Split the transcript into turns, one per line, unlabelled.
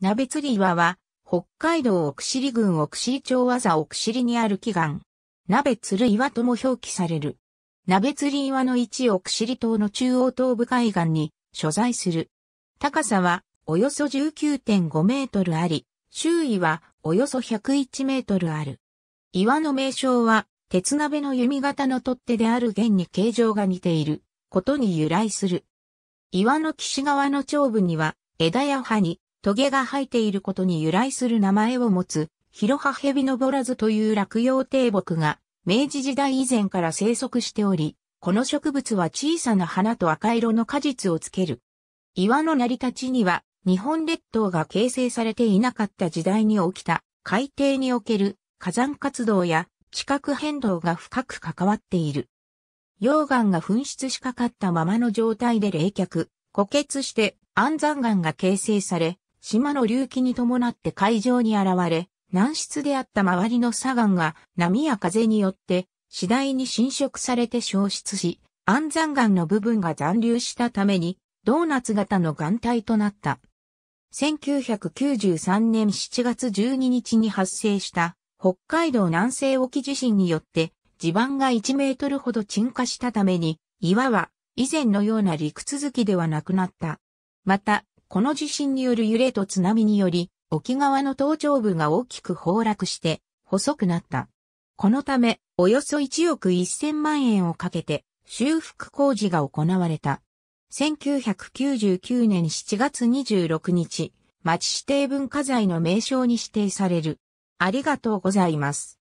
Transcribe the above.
鍋釣り岩は、北海道奥尻郡奥尻町技奥尻にある祈願。鍋釣る岩とも表記される。鍋釣り岩の位置奥尻島の中央東部海岸に所在する。高さはおよそ19.5メートルあり、周囲はおよそ101メートルある。岩の名称は、鉄鍋の弓形の取っ手である弦に形状が似ていることに由来する。岩の岸側の頂部には枝や葉にトゲが生えていることに由来する名前を持つ、ヒロハヘビノボラズという落葉低木が、明治時代以前から生息しており、この植物は小さな花と赤色の果実をつける。岩の成り立ちには、日本列島が形成されていなかった時代に起きた、海底における火山活動や地殻変動が深く関わっている。溶岩が噴出しかかったままの状態で冷却、固結して安山岩が形成され、島の隆起に伴って海上に現れ、南室であった周りの砂岩が波や風によって次第に侵食されて消失し、安山岩の部分が残留したために、ドーナツ型の岩体となった。1993年7月12日に発生した北海道南西沖地震によって地盤が1メートルほど沈下したために、岩は以前のような陸続きではなくなった。また、この地震による揺れと津波により、沖縄の頭頂部が大きく崩落して、細くなった。このため、およそ1億1000万円をかけて、修復工事が行われた。1999年7月26日、町指定文化財の名称に指定される。ありがとうございます。